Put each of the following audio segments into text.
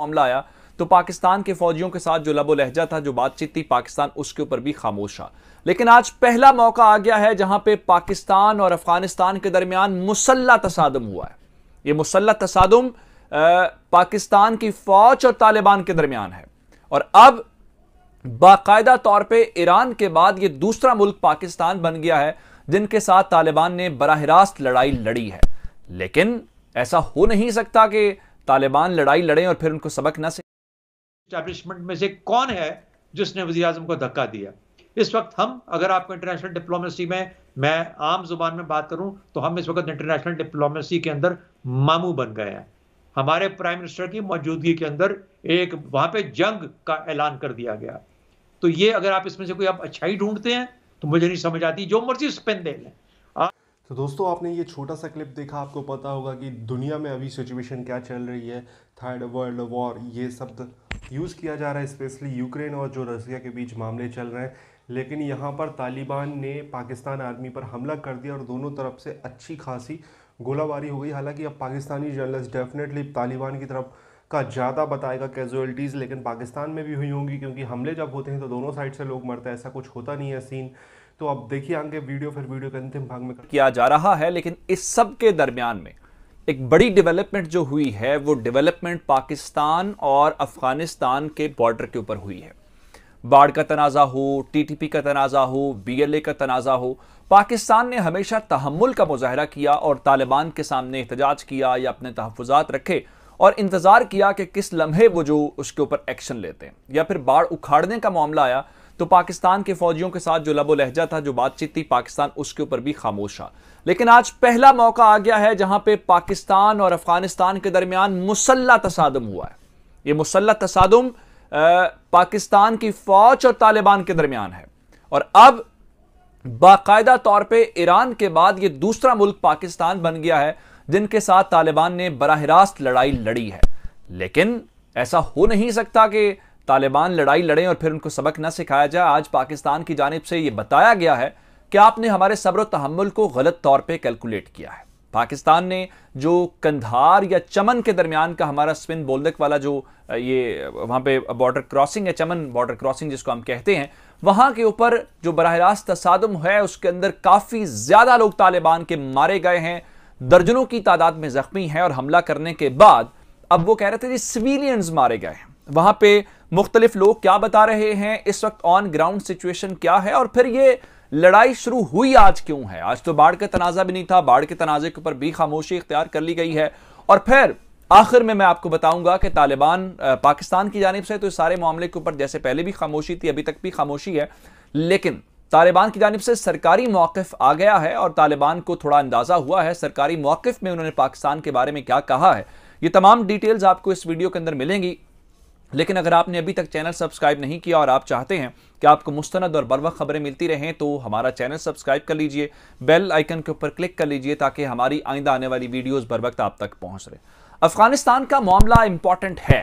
मामला आया तो पाकिस्तान के फौजियों के साथ जो लबो लहजा था जो बातचीत थी पाकिस्तान उसके ऊपर भी खामोश था लेकिन आज पहला मौका आ गया है जहां पे पाकिस्तान और अफगानिस्तान के दरमियान मुसल्ला तसादम हुआ है यह मुसल्ला तसादम पाकिस्तान की फौज और तालिबान के दरमियान है और अब बाकायदा तौर पर ईरान के बाद यह दूसरा मुल्क पाकिस्तान बन गया है जिनके साथ तालिबान ने बराह रास्त लड़ाई लड़ी है लेकिन ऐसा हो नहीं सकता कि तालिबान लड़ाई लड़े और फिर उनको सबक न से में से कौन है जिसने वजी अजम को धक्का दिया इस वक्त हम अगर आपको इंटरनेशनल डिप्लोमेसी में मैं आम जुबान में बात करूं तो हम इस वक्त इंटरनेशनल डिप्लोमेसी के अंदर मामू बन गए हैं हमारे प्राइम मिनिस्टर की मौजूदगी के अंदर एक वहां पे जंग का ऐलान कर दिया गया तो ये अगर आप इसमें से कोई आप अच्छाई ढूंढते हैं तो मुझे नहीं समझ आती जो मर्जी स्पेन दे लें तो दोस्तों आपने ये छोटा सा क्लिप देखा आपको पता होगा कि दुनिया में अभी सिचुएशन क्या चल रही है थर्ड वर्ल्ड वॉर ये शब्द यूज़ किया जा रहा है स्पेशली यूक्रेन और जो रसिया के बीच मामले चल रहे हैं लेकिन यहाँ पर तालिबान ने पाकिस्तान आर्मी पर हमला कर दिया और दोनों तरफ से अच्छी खासी गोलाबारी हो गई हालांकि अब पाकिस्तानी जर्नलिस्ट डेफिनेटली तालिबान की तरफ का ज़्यादा बताएगा कैजुअलिटीज़ लेकिन पाकिस्तान में भी हुई होंगी क्योंकि हमले जब होते हैं तो दोनों साइड से लोग मरते हैं ऐसा कुछ होता नहीं है सीन तो आप देखिए आगे वीडियो फिर वीडियो के अंतिम भाग में किया जा रहा है लेकिन इस सब के दरमियान में एक बड़ी डेवलपमेंट जो हुई है वो डेवलपमेंट पाकिस्तान और अफगानिस्तान के बॉर्डर के ऊपर हुई है बाढ़ का तनाज़ा हो टीटीपी का तनाज़ा हो बीएलए का तनाज़ा हो पाकिस्तान ने हमेशा तहमुल का मुजाहरा किया और तालिबान के सामने एहतजाज किया या अपने तहफात रखे और इंतज़ार किया कि किस लम्हे वो जो उसके ऊपर एक्शन लेते हैं या फिर बाढ़ उखाड़ने का मामला आया तो पाकिस्तान के फौजियों के साथ जो लबो लहजा था जो बातचीत थी पाकिस्तान उसके ऊपर भी खामोश लेकिन आज पहला मौका आ गया है जहां पे पाकिस्तान और अफगानिस्तान के दरमियान मुसल्ला तसादम हुआ है यह मुसल्ला तसादम पाकिस्तान की फौज और तालिबान के दरमियान है और अब बाकायदा तौर पर ईरान के बाद यह दूसरा मुल्क पाकिस्तान बन गया है जिनके साथ तालिबान ने बराह रास्त लड़ाई लड़ी है लेकिन ऐसा हो नहीं सकता कि तालिबान लड़ाई लड़ें और फिर उनको सबक न सिखाया जाए आज पाकिस्तान की जानब से ये बताया गया है कि आपने हमारे सब्र तहमुल को गलत तौर पर कैलकुलेट किया है पाकिस्तान ने जो कंधार या चमन के दरमियान का हमारा स्पिन बोल्दक वाला जो ये वहाँ पे बॉर्डर क्रॉसिंग है चमन बॉर्डर क्रॉसिंग जिसको हम कहते हैं वहाँ के ऊपर जो बरह रास्त तसादम है उसके अंदर काफ़ी ज़्यादा लोग तालिबान के मारे गए हैं दर्जनों की तादाद में ज़ख्मी हैं और हमला करने के बाद अब वो कह रहे थे कि सिविलियंस मारे गए हैं वहाँ पर मुख्तलिफ लोग क्या बता रहे हैं इस वक्त ऑन ग्राउंड सिचुएशन क्या है और फिर ये लड़ाई शुरू हुई आज क्यों है आज तो बाढ़ का तनाजा भी नहीं था बाढ़ के तनाजे के ऊपर भी खामोशी इख्तियार कर ली गई है और फिर आखिर में मैं आपको बताऊंगा कि तालिबान पाकिस्तान की जानब से तो इस सारे मामले के ऊपर जैसे पहले भी खामोशी थी अभी तक भी खामोशी है लेकिन तालिबान की जानब से सरकारी मौकफ आ गया है और तालिबान को थोड़ा अंदाजा हुआ है सरकारी मौकफ में उन्होंने पाकिस्तान के बारे में क्या कहा है ये तमाम डिटेल्स आपको इस वीडियो के अंदर मिलेंगी लेकिन अगर आपने अभी तक चैनल सब्सक्राइब नहीं किया और आप चाहते हैं कि आपको मुस्तंद और बर्वक खबरें मिलती रहें तो हमारा चैनल सब्सक्राइब कर लीजिए बेल आइकन के ऊपर क्लिक कर लीजिए ताकि हमारी आइंदा आने वाली वीडियोस बर वक्त आप तक पहुंच रहे अफगानिस्तान का मामला इंपॉर्टेंट है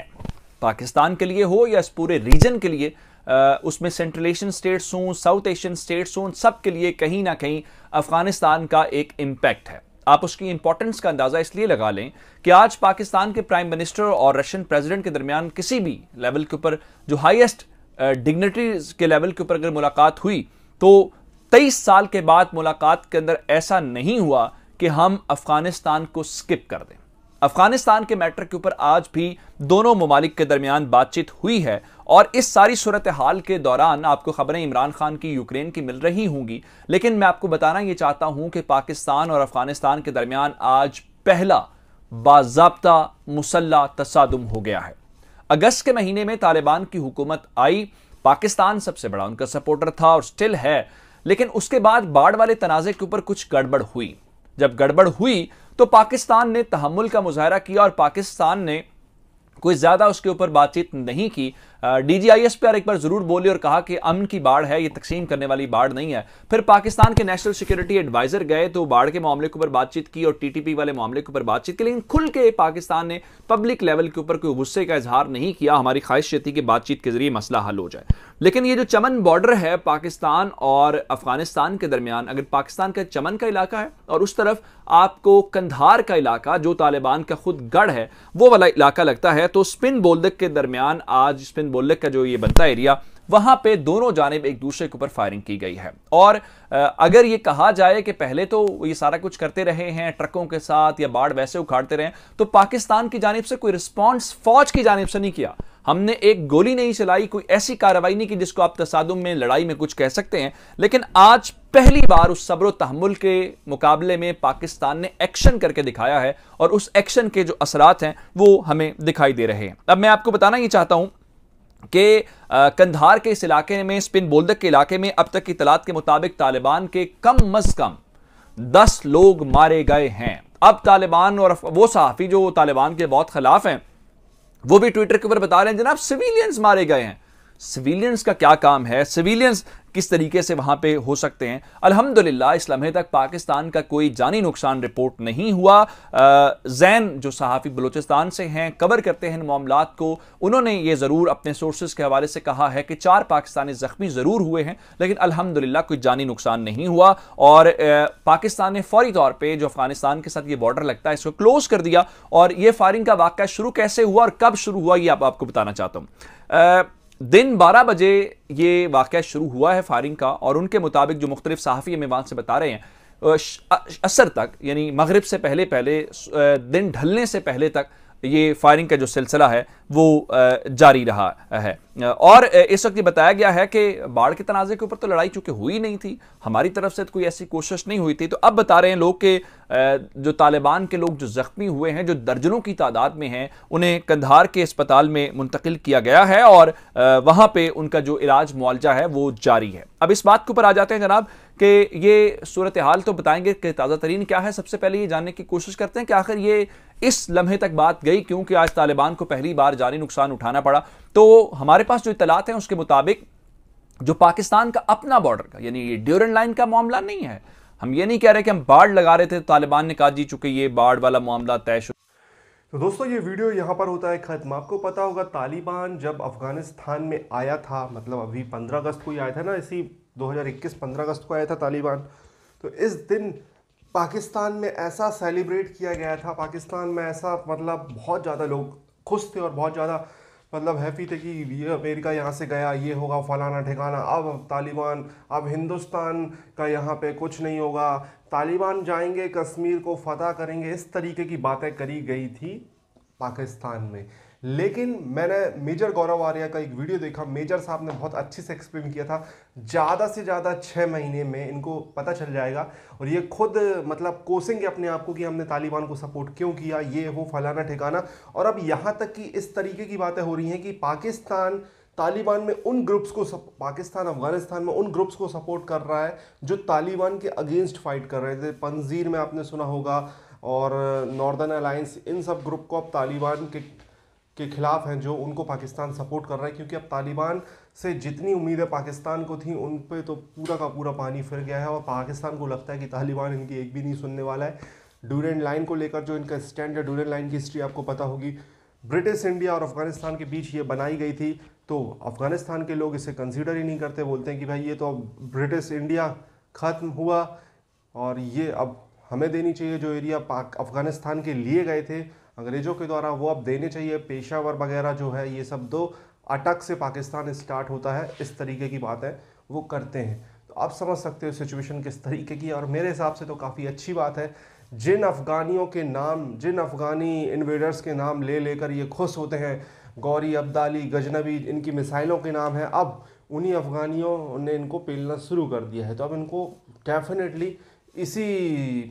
पाकिस्तान के लिए हो या इस पूरे रीजन के लिए आ, उसमें सेंट्रल एशियन स्टेट्स हों साउथ एशियन स्टेट्स हों सब के लिए कहीं ना कहीं अफगानिस्तान का एक इम्पैक्ट है आप उसकी इंपॉर्टेंस का अंदाजा इसलिए लगा लें कि आज पाकिस्तान के प्राइम मिनिस्टर और रशियन प्रेसिडेंट के दरमियान किसी भी लेवल के ऊपर जो हाईएस्ट डिग्नेटरीज uh, के लेवल के ऊपर अगर मुलाकात हुई तो तेईस साल के बाद मुलाकात के अंदर ऐसा नहीं हुआ कि हम अफगानिस्तान को स्किप कर दें अफगानिस्तान के मैटर के ऊपर आज भी दोनों ममालिक के दरमियान बातचीत हुई है और इस सारी सूरत हाल के दौरान आपको खबरें इमरान खान की यूक्रेन की मिल रही होंगी लेकिन मैं आपको बताना यह चाहता हूं कि पाकिस्तान और अफगानिस्तान के दरमियान आज पहला बाबा मुसल्ला तसादम हो गया है अगस्त के महीने में तालिबान की हुकूमत आई पाकिस्तान सबसे बड़ा उनका सपोर्टर था और स्टिल है लेकिन उसके बाद बाढ़ वाले तनाजे के ऊपर कुछ गड़बड़ हुई जब गड़बड़ हुई तो पाकिस्तान ने तहमुल का मुजाहरा किया और पाकिस्तान ने कोई ज़्यादा उसके ऊपर बातचीत नहीं की डीजीआईएस पर एक बार जरूर बोले और कहा कि अमन की बाढ़ है ये तकसीम करने वाली बाढ़ नहीं है फिर पाकिस्तान के नेशनल सिक्योरिटी एडवाइजर गए तो बाढ़ के मामले के ऊपर बातचीत की और टीटीपी वाले मामले के ऊपर बातचीत की लेकिन खुल के पाकिस्तान ने पब्लिक लेवल के ऊपर कोई गुस्से का इजहार नहीं किया हमारी ख्वाहिश थी कि बातचीत के जरिए मसला हल हो जाए लेकिन ये जो चमन बॉर्डर है पाकिस्तान और अफगानिस्तान के दरमियान अगर पाकिस्तान का चमन का इलाका है और उस तरफ आपको कंधार का इलाका जो तालिबान का खुद गढ़ है वो वाला इलाका लगता है तो स्पिन बोल्दक के दरमियान आज स्पिन बिन बोलक का जो ये बनता एरिया वहां पे दोनों जानब एक दूसरे के ऊपर फायरिंग की गई है और अगर ये कहा जाए कि पहले तो ये सारा कुछ करते रहे हैं ट्रकों के साथ या बाढ़ वैसे उखाड़ते रहे तो पाकिस्तान की जानब से कोई रिस्पॉन्स फौज की जानब से नहीं किया हमने एक गोली नहीं चलाई कोई ऐसी कार्रवाई नहीं की जिसको आप तसादम में लड़ाई में कुछ कह सकते हैं लेकिन आज पहली बार उस सब्र तहमुल के मुकाबले में पाकिस्तान ने एक्शन करके दिखाया है और उस एक्शन के जो असरात हैं वो हमें दिखाई दे रहे हैं अब मैं आपको बताना ही चाहता हूं के कंधार के इस इलाके में स्पिन बोल्दक के इलाके में अब तक की तलाद के मुताबिक तालिबान के कम अज कम दस लोग मारे गए हैं अब तालिबान और वो सहाफ़ी जो तालिबान के बहुत खिलाफ हैं वो भी ट्विटर के ऊपर बता रहे हैं जनाब सिविलियंस मारे गए हैं सिविलियंस का क्या काम है सिविलियंस किस तरीके से वहां पे हो सकते हैं अल्हम्दुलिल्लाह इस लम्हे तक पाकिस्तान का कोई जानी नुकसान रिपोर्ट नहीं हुआ जैन जो सहाफ़ी बलूचिस्तान से हैं कवर करते हैं इन मामला को उन्होंने ये ज़रूर अपने सोर्सेज के हवाले से कहा है कि चार पाकिस्तानी ज़ख्मी ज़रूर हुए हैं लेकिन अलहमदिल्ला कोई जानी नुकसान नहीं हुआ और पाकिस्तान ने फौरी तौर पर जो अफगानिस्तान के साथ ये बॉर्डर लगता है इसको क्लोज़ कर दिया और ये फायरिंग का वाक़ शुरू कैसे हुआ और कब शुरू हुआ ये आप, आपको बताना चाहता हूँ दिन 12 बजे ये वाक़ शुरू हुआ है फायरिंग का और उनके मुताबिक जो मुख्तलिफ सहाफ़ी मेवान से बता रहे हैं असर तक यानी मगरब से पहले पहले दिन ढलने से पहले तक ये फायरिंग का जो सिलसिला है वो जारी रहा है और इस वक्त ये बताया गया है कि बाढ़ के तनाजे के ऊपर तो लड़ाई चूंकि हुई नहीं थी हमारी तरफ से तो कोई ऐसी कोशिश नहीं हुई थी तो अब बता रहे हैं लोग कि जो तालिबान के लोग जो जख्मी हुए हैं जो दर्जनों की तादाद में हैं उन्हें कंधार के अस्पताल में मुंतकिल किया गया है और वहाँ पर उनका जो इलाज मुआवजा है वो जारी है अब इस बात के ऊपर आ जाते हैं जनाब कि ये सूरत हाल तो बताएंगे कि ताज़ा तरीन क्या है सबसे पहले ये जानने की कोशिश करते हैं कि आखिर ये इस लम्हे तक बात गई क्योंकि आज तालिबान को पहली बार जानी नुकसान उठाना पड़ा तो हमारे पास जो इतलात हैं उसके मुताबिक जो पाकिस्तान का अपना बॉर्डर का यानी ये ड्यूरन लाइन का मामला नहीं है हम ये नहीं कह रहे कि हम बाढ़ लगा रहे थे तो तालिबान ने कहा जी चुके ये बाढ़ वाला मामला तय तो दोस्तों ये वीडियो यहाँ पर होता है ख़त्म आपको पता होगा तालिबान जब अफ़गानिस्तान में आया था मतलब अभी 15 अगस्त को ही आया था ना इसी 2021 15 अगस्त को आया था तालिबान तो इस दिन पाकिस्तान में ऐसा सेलिब्रेट किया गया था पाकिस्तान में ऐसा मतलब बहुत ज़्यादा लोग खुश थे और बहुत ज़्यादा मतलब हैप्पी थे कि ये अमेरिका यहाँ से गया ये होगा फलाना ठिकाना अब तालिबान अब हिंदुस्तान का यहाँ पे कुछ नहीं होगा तालिबान जाएंगे कश्मीर को फतह करेंगे इस तरीके की बातें करी गई थी पाकिस्तान में लेकिन मैंने मेजर गौरव आर्या का एक वीडियो देखा मेजर साहब ने बहुत अच्छे से एक्सप्लेन किया था ज़्यादा से ज़्यादा छः महीने में इनको पता चल जाएगा और ये खुद मतलब कोसेंगे अपने आप को कि हमने तालिबान को सपोर्ट क्यों किया ये वो फलाना ठिकाना और अब यहाँ तक कि इस तरीके की बातें हो रही हैं कि पाकिस्तान तालिबान में उन ग्रुप्स को सप, पाकिस्तान अफगानिस्तान में उन ग्रुप्स को सपोर्ट कर रहा है जो तालिबान के अगेंस्ट फाइट कर रहे थे पंजीर में आपने सुना होगा और नॉर्दर्न अलायंस इन सब ग्रुप को अब तालिबान के के खिलाफ हैं जो उनको पाकिस्तान सपोर्ट कर रहा है क्योंकि अब तालिबान से जितनी उम्मीदें पाकिस्तान को थी उन पर तो पूरा का पूरा पानी फिर गया है और पाकिस्तान को लगता है कि तालिबान इनकी एक भी नहीं सुनने वाला है डूरेंट लाइन को लेकर जो इनका स्टैंड है डूरेंट लाइन की हिस्ट्री आपको पता होगी ब्रिटिश इंडिया और अफगानिस्तान के बीच ये बनाई गई थी तो अफगानिस्तान के लोग इसे कंसीडर ही नहीं करते बोलते हैं कि भाई ये तो अब ब्रिटिश इंडिया ख़त्म हुआ और ये अब हमें देनी चाहिए जो एरिया पाक अफगानिस्तान के लिए गए थे अंग्रेज़ों के द्वारा वो अब देने चाहिए पेशावर वगैरह जो है ये सब दो अटक से पाकिस्तान स्टार्ट होता है इस तरीके की बात है वो करते हैं तो आप समझ सकते हो सिचुएशन किस तरीके की और मेरे हिसाब से तो काफ़ी अच्छी बात है जिन अफ़गानियों के नाम जिन अफ़गानी इन्वेडर्स के नाम ले लेकर ये खुश होते हैं गौरी अब्दाली गजनबी इनकी मिसाइलों के नाम हैं अब उन्हीं अफ़गानियों ने इनको पेलना शुरू कर दिया है तो अब इनको डेफिनेटली इसी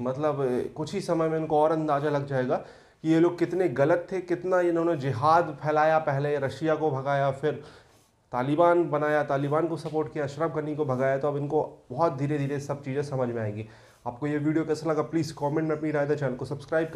मतलब कुछ ही समय में इनको और अंदाज़ा लग जाएगा कि ये लोग कितने गलत थे कितना इन्होंने जिहाद फैलाया पहले रशिया को भगाया फिर तालिबान बनाया तालिबान को सपोर्ट किया अशरफ गनी को भगाया तो अब इनको बहुत धीरे धीरे सब चीज़ें समझ में आएंगी आपको ये वीडियो कैसा लगा प्लीज़ कमेंट में अपनी राय दें चैनल को सब्सक्राइब कर